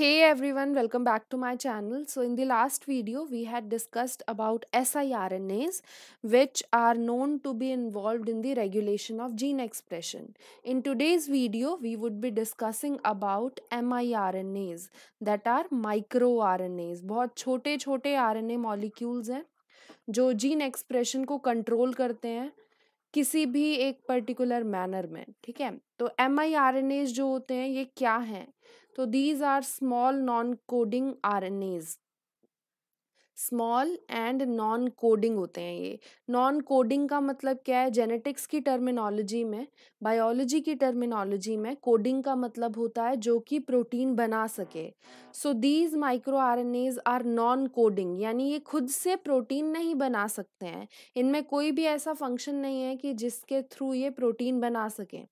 Hey everyone, welcome back to my channel. So in the last video, we had discussed about siRNAs, which are known to be involved in the regulation of gene expression. In today's video, we would be discussing about miRNAs, that are microRNAs. बहुत छोटे छोटे RNA molecules हैं जो gene expression को control करते हैं किसी भी एक पर्टिकुलर मैनर में ठीक है तो M I R N As जो होते हैं ये क्या हैं तो these are small non coding R N As small and non coding होते हैं ये नॉन कोडिंग का मतलब क्या है जेनेटिक्स की टर्मिनोलॉजी में बायोलॉजी की टर्मिनोलॉजी में कोडिंग का मतलब होता है जो कि प्रोटीन बना सके so these micro R N As are non coding यानी ये खुद से प्रोटीन नहीं बना सकते हैं इनमें कोई भी ऐसा फंक्शन नहीं है कि जिसके थ्रू ये प्रोटीन बना सकें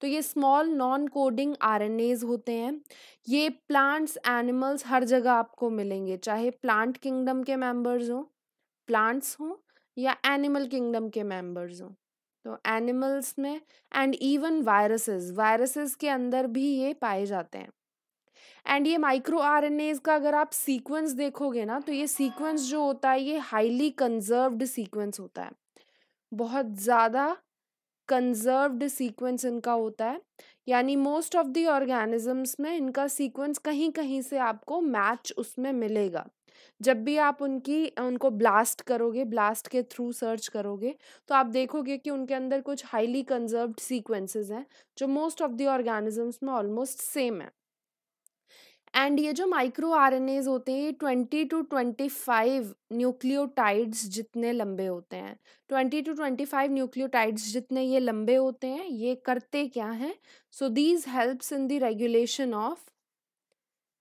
तो ये स्मॉल नॉन कोडिंग आर होते हैं ये प्लांट्स एनिमल्स हर जगह आपको मिलेंगे चाहे प्लांट किंगडम के मेंबर्स हों प्लांट्स हों या एनिमल किंगडम के मेंबर्स हों तो एनिमल्स में एंड इवन वायरसेस वायरसेस के अंदर भी ये पाए जाते हैं एंड ये माइक्रो आर का अगर आप सीक्वेंस देखोगे ना तो ये सीक्वेंस जो होता है ये हाईली कंजर्व्ड सीक्वेंस होता है बहुत ज़्यादा कंजर्व्ड सीक्वेंस इनका होता है यानी मोस्ट ऑफ दी ऑर्गेनिजम्स में इनका सीक्वेंस कहीं कहीं से आपको मैच उसमें मिलेगा जब भी आप उनकी उनको ब्लास्ट करोगे ब्लास्ट के थ्रू सर्च करोगे तो आप देखोगे कि उनके अंदर कुछ हाईली कंजर्व्ड सीक्वेंसेस हैं जो मोस्ट ऑफ दी ऑर्गेनिजम्स में ऑलमोस्ट सेम है एंड ये जो माइक्रो आर होते हैं ये twenty two twenty five nucleotides जितने लंबे होते हैं twenty two twenty five nucleotides जितने ये लंबे होते हैं ये करते क्या हैं so these helps in the regulation of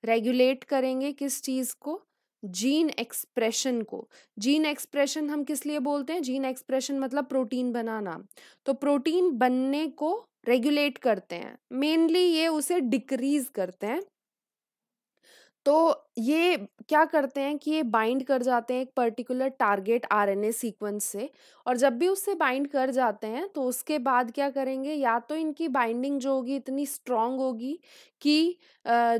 regulate करेंगे किस चीज़ को जीन एक्सप्रेशन को जीन एक्सप्रेशन हम किस लिए बोलते हैं जीन एक्सप्रेशन मतलब प्रोटीन बनाना तो प्रोटीन बनने को रेगुलेट करते हैं मेनली ये उसे डिक्रीज करते हैं तो ये क्या करते हैं कि ये बाइंड कर जाते हैं एक पर्टिकुलर टारगेट आरएनए सीक्वेंस से और जब भी उससे बाइंड कर जाते हैं तो उसके बाद क्या करेंगे या तो इनकी बाइंडिंग जो होगी इतनी स्ट्रांग होगी कि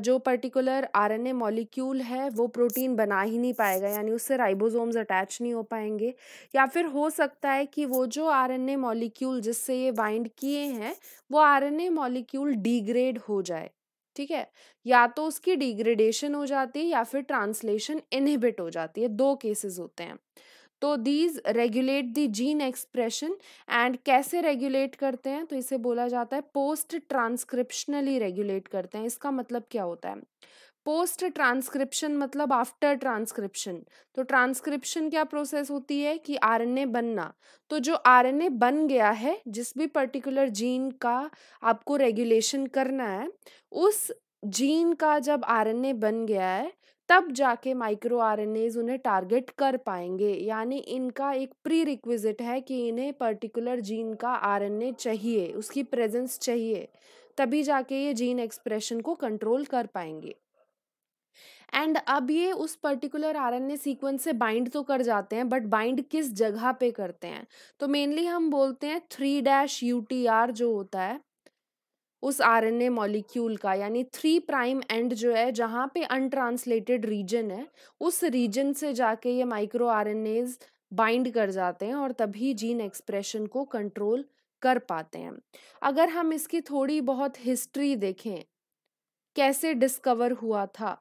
जो पर्टिकुलर आरएनए मॉलिक्यूल है वो प्रोटीन बना ही नहीं पाएगा यानी उससे राइबोसोम्स अटैच नहीं हो पाएंगे या फिर हो सकता है कि वो जो आर मॉलिक्यूल जिससे ये बाइंड किए हैं वो आर मॉलिक्यूल डिग्रेड हो जाए ठीक है या तो उसकी डिग्रेडेशन हो जाती है या फिर ट्रांसलेशन इनहिबिट हो जाती है दो केसेस होते हैं तो these regulate the gene expression and कैसे रेगुलेट करते हैं तो इसे बोला जाता है पोस्ट ट्रांसक्रिप्शनली रेगुलेट करते हैं इसका मतलब क्या होता है पोस्ट ट्रांसक्रिप्शन मतलब आफ्टर ट्रांसक्रिप्शन तो ट्रांसक्रिप्शन क्या प्रोसेस होती है कि आरएनए बनना तो जो आरएनए बन गया है जिस भी पर्टिकुलर जीन का आपको रेगुलेशन करना है उस जीन का जब आरएनए बन गया है तब जाके माइक्रो आर उन्हें टारगेट कर पाएंगे यानी इनका एक प्री रिक्विजिट है कि इन्हें पर्टिकुलर जीन का आर चाहिए उसकी प्रेजेंस चाहिए तभी जाके ये जीन एक्सप्रेशन को कंट्रोल कर पाएंगे एंड अब ये उस particular R N A sequence से बाइंड तो कर जाते हैं बट बाइंड किस जगह पे करते हैं तो मेनली हम बोलते हैं three dash U T R जो होता है उस आर एन ए मॉलिक्यूल का यानी थ्री प्राइम एंड जो है जहाँ पे अनट्रांसलेटेड रीजन है उस रीजन से जाके ये micro R N As bind कर जाते हैं और तभी जीन एक्सप्रेशन को कंट्रोल कर पाते हैं अगर हम इसकी थोड़ी बहुत हिस्ट्री देखें कैसे डिस्कवर हुआ था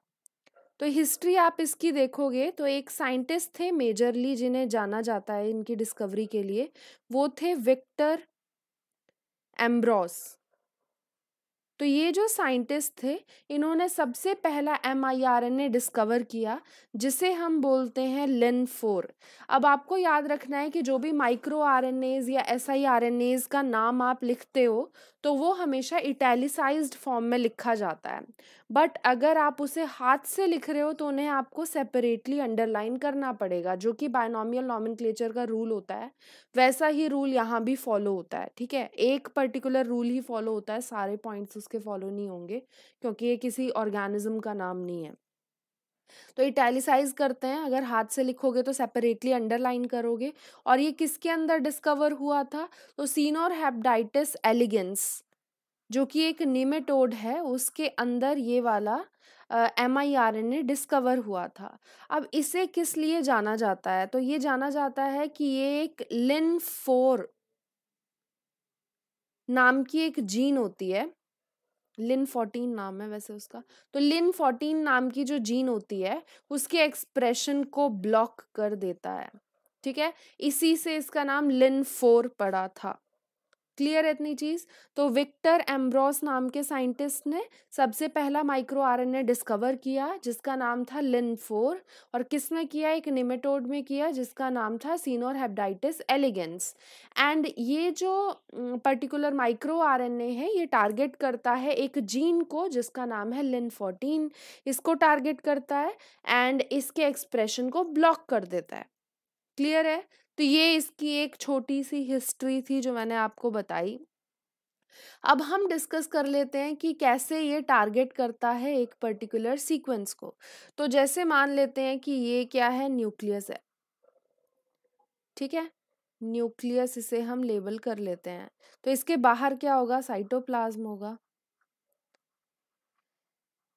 तो हिस्ट्री आप इसकी देखोगे तो एक साइंटिस्ट थे मेजरली जिन्हें जाना जाता है इनकी डिस्कवरी के लिए वो थे विक्टर एम्ब्रॉस तो ये जो साइंटिस्ट थे इन्होंने सबसे पहला M I R N A discover किया जिसे हम बोलते हैं लेन फोर अब आपको याद रखना है कि जो भी माइक्रो आर एन एज या S I R N As का नाम आप लिखते हो तो वो हमेशा इटैलिसाइज्ड फॉर्म में लिखा जाता है बट अगर आप उसे हाथ से लिख रहे हो तो उन्हें आपको सेपरेटली अंडरलाइन करना पड़ेगा जो कि बायनॉमियल नॉमिन का रूल होता है वैसा ही रूल यहाँ भी फॉलो होता है ठीक है एक पर्टिकुलर रूल ही फॉलो होता है सारे पॉइंट्स उसके फॉलो नहीं होंगे क्योंकि ये किसी ऑर्गेनिज्म का नाम नहीं है तो इटैलिसाइज करते हैं अगर हाथ से लिखोगे तो सेपरेटली अंडरलाइन करोगे और ये किसके अंदर डिस्कवर हुआ था तो सीनोर हैपडाइटिस एलिगेंस जो कि एक निमेटोड है उसके अंदर ये वाला M I R N A discover हुआ था अब इसे किस लिए जाना जाता है तो ये जाना जाता है कि ये एक लिन फोर नाम की एक जीन होती है लिन फोर्टीन नाम है वैसे उसका तो लिन फोर्टीन नाम की जो जीन होती है उसके एक्सप्रेशन को ब्लॉक कर देता है ठीक है इसी से इसका नाम लिन फोर पड़ा था क्लियर है इतनी चीज़ तो विक्टर एम्ब्रॉस नाम के साइंटिस्ट ने सबसे पहला माइक्रो आरएनए डिस्कवर किया जिसका नाम था लिन फोर और किस में किया एक निमेटोड में किया जिसका नाम था सीनोर हेपडाइटिस एलिगेंस एंड ये जो पर्टिकुलर माइक्रो आरएनए है ये टारगेट करता है एक जीन को जिसका नाम है लिन फोर्टीन इसको टारगेट करता है एंड इसके एक्सप्रेशन को ब्लॉक कर देता है क्लियर है तो ये इसकी एक छोटी सी हिस्ट्री थी जो मैंने आपको बताई अब हम डिस्कस कर लेते हैं कि कैसे ये टारगेट करता है एक पर्टिकुलर सीक्वेंस को तो जैसे मान लेते हैं कि ये क्या है न्यूक्लियस है ठीक है न्यूक्लियस इसे हम लेबल कर लेते हैं तो इसके बाहर क्या होगा साइटोप्लाज्म होगा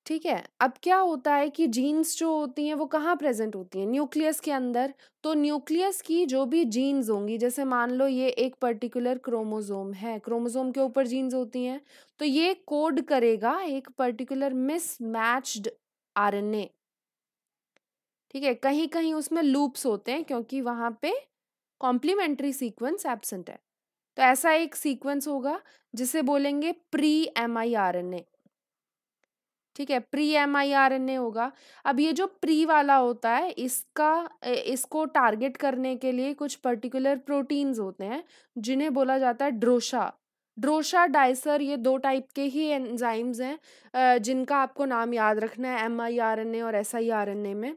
ठीक है अब क्या होता है कि जीन्स जो होती हैं वो कहाँ प्रेजेंट होती हैं न्यूक्लियस के अंदर तो न्यूक्लियस की जो भी जीन्स होंगी जैसे मान लो ये एक पर्टिकुलर क्रोमोजोम है क्रोमोजोम के ऊपर जीन्स होती हैं तो ये कोड करेगा एक पर्टिकुलर मिसमैच्ड आरएनए ठीक है कहीं कहीं उसमें लूप्स होते हैं क्योंकि वहाँ पे कॉम्प्लीमेंट्री सीक्वेंस एबसेंट है तो ऐसा एक सीक्वेंस होगा जिसे बोलेंगे pre M I R N A ठीक है pre M I R N A होगा अब ये जो प्री वाला होता है इसका इसको टारगेट करने के लिए कुछ पर्टिकुलर प्रोटीन्स होते हैं जिन्हें बोला जाता है ड्रोशा ड्रोशा डाइसर ये दो टाइप के ही एंजाइम्स हैं जिनका आपको नाम याद रखना है M I R N A और S I R N A में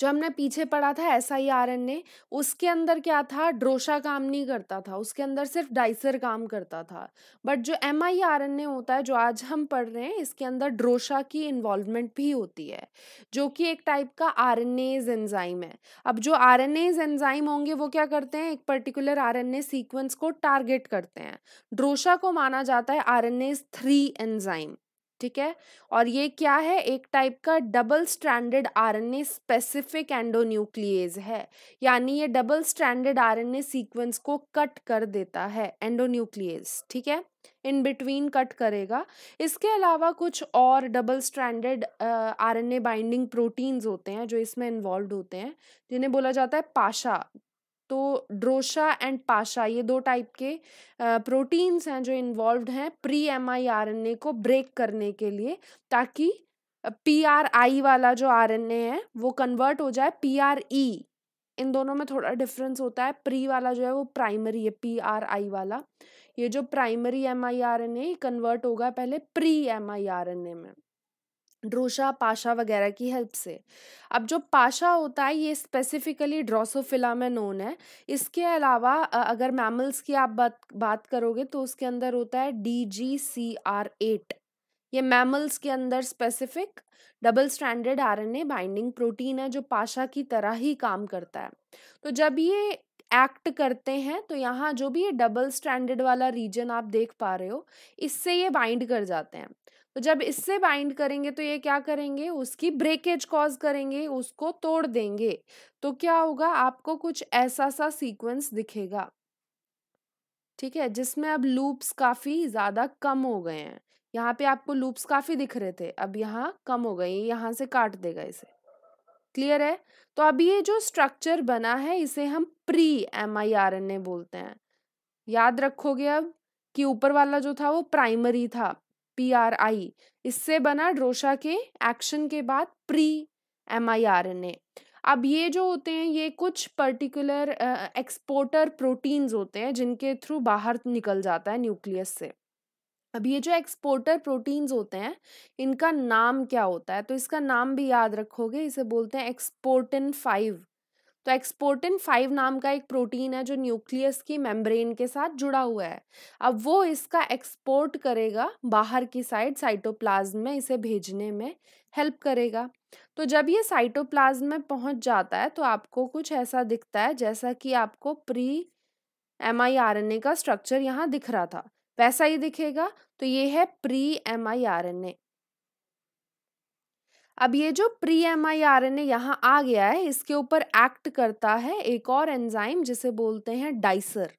जो हमने पीछे पढ़ा था S I R N A उसके अंदर क्या था ड्रोशा काम नहीं करता था उसके अंदर सिर्फ डाइसर काम करता था बट जो M I R N A होता है जो आज हम पढ़ रहे हैं इसके अंदर ड्रोशा की इन्वॉल्वमेंट भी होती है जो कि एक टाइप का आर एन एज एंजाइम है अब जो आर एन एज एंजाइम होंगे वो क्या करते हैं एक particular R N A sequence को टारगेट करते हैं ड्रोशा को माना जाता है R N ase three enzyme ठीक है और ये क्या है एक टाइप का double standard RNA specific endonuclease है यानी ये डबल स्टैंडर्ड आरएनए सीक्वेंस को कट कर देता है एंडोन्यूक्लियज ठीक है इन बिटवीन कट करेगा इसके अलावा कुछ और double standard RNA binding proteins होते हैं जो इसमें इन्वॉल्व होते हैं जिन्हें बोला जाता है पाशा तो ड्रोशा एंड पाशा ये दो टाइप के प्रोटीन्स हैं जो इन्वॉल्व हैं pre M I R N A को ब्रेक करने के लिए ताकि पी आर आई वाला जो आर एन ए है वो कन्वर्ट हो जाए पी आर ई इन दोनों में थोड़ा डिफरेंस होता है प्री वाला जो है वो प्राइमरी है पी आर आई वाला ये जो primary M I R N A convert होगा पहले pre M I R N A में ड्रोशा पाशा वगैरह की हेल्प से अब जो पाशा होता है ये स्पेसिफिकली ड्रोसोफिला में नोन है इसके अलावा अगर मैमल्स की आप बात बात करोगे तो उसके अंदर होता है D G C R eight ये मैमल्स के अंदर स्पेसिफिक डबल एन आरएनए बाइंडिंग प्रोटीन है जो पाशा की तरह ही काम करता है तो जब ये एक्ट करते हैं तो यहाँ जो भी ये डबल स्टैंडर्ड वाला रीजन आप देख पा रहे हो इससे ये बाइंड कर जाते हैं तो जब इससे बाइंड करेंगे तो ये क्या करेंगे उसकी ब्रेकेज कॉज करेंगे उसको तोड़ देंगे तो क्या होगा आपको कुछ ऐसा सा सीक्वेंस दिखेगा ठीक है जिसमें अब लूप्स काफ़ी ज़्यादा कम हो गए हैं यहाँ पे आपको लूप्स काफ़ी दिख रहे थे अब यहाँ कम हो गए यहाँ से काट देगा इसे क्लियर है तो अब ये जो स्ट्रक्चर बना है इसे हम pre M I R N A बोलते हैं याद रखोगे अब कि ऊपर वाला जो था वो प्राइमरी था पी आर आई इससे बना ड्रोशा के एक्शन के बाद pre M I R N A अब ये जो होते हैं ये कुछ पर्टिकुलर एक्सपोर्टर प्रोटीन्स होते हैं जिनके थ्रू बाहर निकल जाता है न्यूक्लियस से अब ये जो एक्सपोर्टर प्रोटीन्स होते हैं इनका नाम क्या होता है तो इसका नाम भी याद रखोगे इसे बोलते हैं एक्सपोर्टिन फाइव तो एक्सपोर्टिन फाइव नाम का एक प्रोटीन है जो न्यूक्लियस की मेम्ब्रेन के साथ जुड़ा हुआ है अब वो इसका एक्सपोर्ट करेगा बाहर की साइड साइटोप्लाज्म में इसे भेजने में हेल्प करेगा तो जब ये साइटोप्लाज्म में पहुंच जाता है तो आपको कुछ ऐसा दिखता है जैसा कि आपको pre M I R N A का स्ट्रक्चर यहाँ दिख रहा था वैसा ही दिखेगा तो ये है pre M I R N A अब ये जो pre M I R N A यहाँ आ गया है इसके ऊपर एक्ट करता है एक और एंजाइम जिसे बोलते हैं डाइसर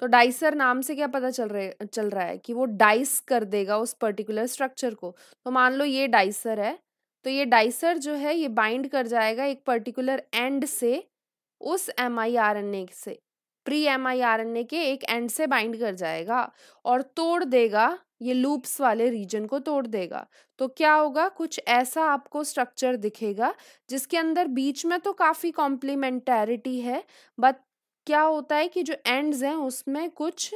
तो डाइसर नाम से क्या पता चल रहे चल रहा है कि वो डाइस कर देगा उस पर्टिकुलर स्ट्रक्चर को तो मान लो ये डाइसर है तो ये डाइसर जो है ये बाइंड कर जाएगा एक पर्टिकुलर एंड से उस M I R N A से pre M I R N A के एक एंड से बाइंड कर जाएगा और तोड़ देगा ये लूप्स वाले रीजन को तोड़ देगा तो क्या होगा कुछ ऐसा आपको स्ट्रक्चर दिखेगा जिसके अंदर बीच में तो काफ़ी कॉम्प्लीमेंटरिटी है बट क्या होता है कि जो एंड्स हैं उसमें कुछ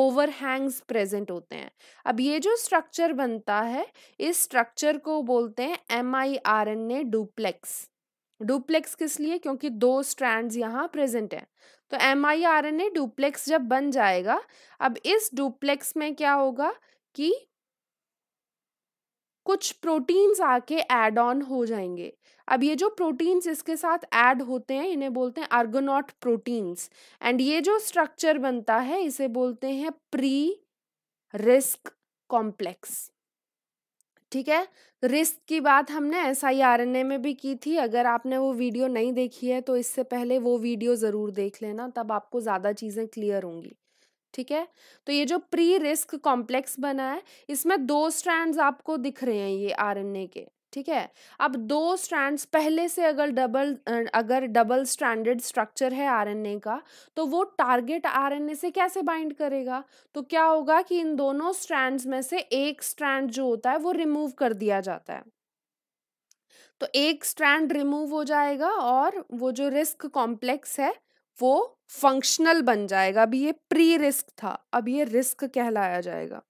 ओवरहैंग्स प्रेजेंट होते हैं अब ये जो स्ट्रक्चर बनता है इस स्ट्रक्चर को बोलते हैं M I R N A duplex duplex किस लिए क्योंकि दो स्ट्रैंड्स यहाँ प्रेजेंट हैं तो M I R N A duplex जब बन जाएगा अब इस डुप्लेक्स में क्या होगा कि कुछ प्रोटीन्स आके ऐड ऑन हो जाएंगे अब ये जो प्रोटीन्स इसके साथ ऐड होते हैं इन्हें बोलते हैं अर्गोनॉट प्रोटीन्स एंड ये जो स्ट्रक्चर बनता है इसे बोलते हैं प्री रिस्क कॉम्प्लेक्स ठीक है रिस्क की बात हमने S I R N A में भी की थी अगर आपने वो वीडियो नहीं देखी है तो इससे पहले वो वीडियो ज़रूर देख लेना तब आपको ज़्यादा चीज़ें क्लियर होंगी ठीक है तो ये जो प्री रिस्क कॉम्प्लेक्स बना है इसमें दो स्ट्रैंड्स आपको दिख रहे हैं ये आरएनए के ठीक है अब दो स्ट्रैंड्स पहले से अगर डबल अगर डबल स्टैंडर्ड स्ट्रक्चर है आरएनए का तो वो टारगेट आरएनए से कैसे बाइंड करेगा तो क्या होगा कि इन दोनों स्ट्रैंड्स में से एक स्ट्रैंड जो होता है वो रिमूव कर दिया जाता है तो एक स्ट्रैंड रिमूव हो जाएगा और वो जो रिस्क कॉम्प्लेक्स है वो फंक्शनल बन जाएगा अभी ये प्री रिस्क था अब ये रिस्क कहलाया जाएगा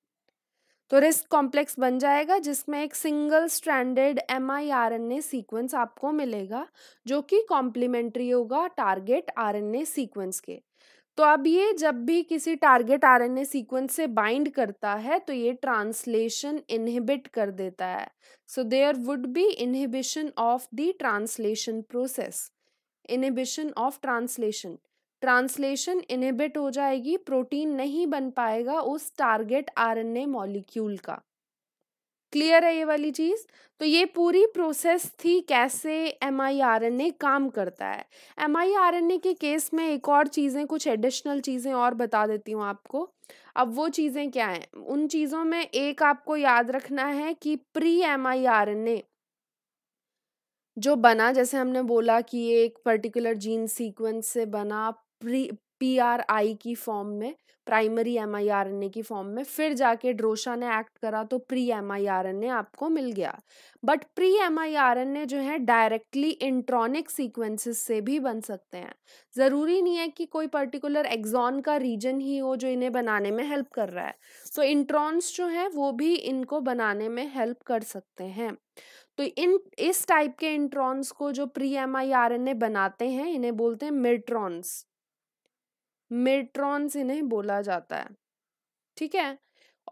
तो रिस्क कॉम्प्लेक्स बन जाएगा जिसमें एक single stranded M I R N A sequence आपको मिलेगा जो कि कॉम्प्लीमेंट्री होगा target R N A sequence के तो अब ये जब भी किसी target R N A sequence से बाइंड करता है तो ये ट्रांसलेशन इनहिबिट कर देता है so there would be inhibition of the translation process inhibition of translation translation inhibit हो जाएगी प्रोटीन नहीं बन पाएगा उस टारगेट आरएनए मॉलिक्यूल का क्लियर है ये वाली चीज़ तो ये पूरी प्रोसेस थी कैसे M I R N A काम करता है M I R N A के केस में एक और चीज़ें कुछ एडिशनल चीज़ें और बता देती हूँ आपको अब वो चीज़ें क्या हैं उन चीज़ों में एक आपको याद रखना है कि pre M I R N A जो बना जैसे हमने बोला कि ये एक पर्टिकुलर जीन सीक्वेंस से बना प्री पी आर आई की फॉर्म में primary M I R N A की फॉर्म में फिर जाके ड्रोशा ने एक्ट करा तो pre M I R N A आपको मिल गया but pre M I R N A जो है डायरेक्टली इंट्रॉनिक सीक्वेंसेस से भी बन सकते हैं ज़रूरी नहीं है कि कोई पर्टिकुलर एग्जॉन का रीजन ही हो जो इन्हें बनाने में हेल्प कर रहा है तो so, इंट्रॉन्स जो है वो भी इनको बनाने में हेल्प कर सकते हैं तो इन इस टाइप के इंट्रॉन्स को जो pre M I R N A बनाते हैं इन्हें बोलते हैं मिट्रॉन्स मिट्रॉन्स इन्हें बोला जाता है ठीक है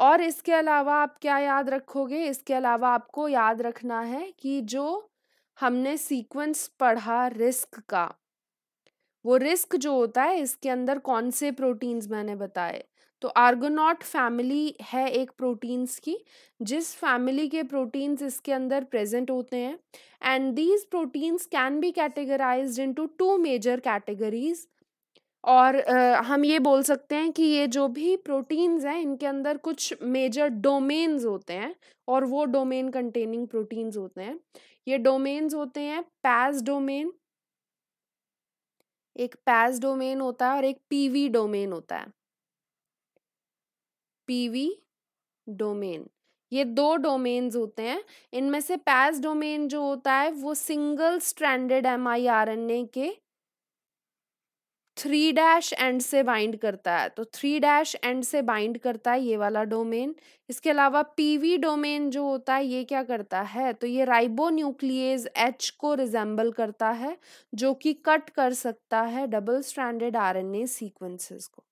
और इसके अलावा आप क्या याद रखोगे इसके अलावा आपको याद रखना है कि जो हमने सीक्वेंस पढ़ा रिस्क का वो रिस्क जो होता है इसके अंदर कौन से प्रोटीन्स मैंने बताए तो आर्गोनॉट फैमिली है एक प्रोटीन्स की जिस फैमिली के प्रोटीन्स इसके अंदर प्रेजेंट होते हैं and these proteins can be categorise into two major categories और आ, हम ये बोल सकते हैं कि ये जो भी प्रोटीन्स हैं इनके अंदर कुछ मेजर डोमेन्स होते हैं और वो डोमेन कंटेनिंग प्रोटीन्स होते हैं ये डोमेन्स होते हैं पैस डोमेन एक पैस डोमेन होता है और एक पीवी डोमेन होता है पीवी डोमेन ये दो डोमेन्स होते हैं इनमें से पैस डोमेन जो होता है वो सिंगल स्ट्रैंडेड एम के थ्री डैश एंड से बाइंड करता है तो थ्री डैश एंड से बाइंड करता है ये वाला डोमेन इसके अलावा पीवी डोमेन जो होता है ये क्या करता है तो ये राइबो न्यूक्लियज एच को रिजेंबल करता है जो कि कट कर सकता है डबल स्टैंडर्ड आरएनए सीक्वेंसेस को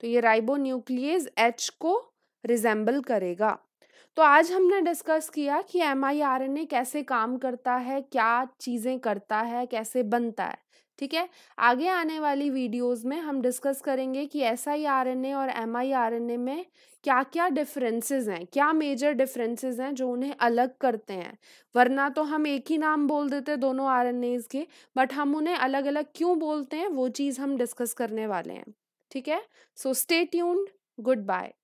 तो ये राइबो न्यूक्लियज एच को रिजेंबल करेगा तो आज हमने डिस्कस किया कि M I R N A कैसे काम करता है क्या चीज़ें करता है कैसे बनता है ठीक है आगे आने वाली वीडियोस में हम डिस्कस करेंगे कि S I R N A और M I R N A में क्या क्या डिफरेंसेस हैं क्या मेजर डिफरेंसेस हैं जो उन्हें अलग करते हैं वरना तो हम एक ही नाम बोल देते दोनों आर एन एज के बट हम उन्हें अलग अलग क्यों बोलते हैं वो चीज़ हम डिस्कस करने वाले हैं ठीक है so stay tuned good bye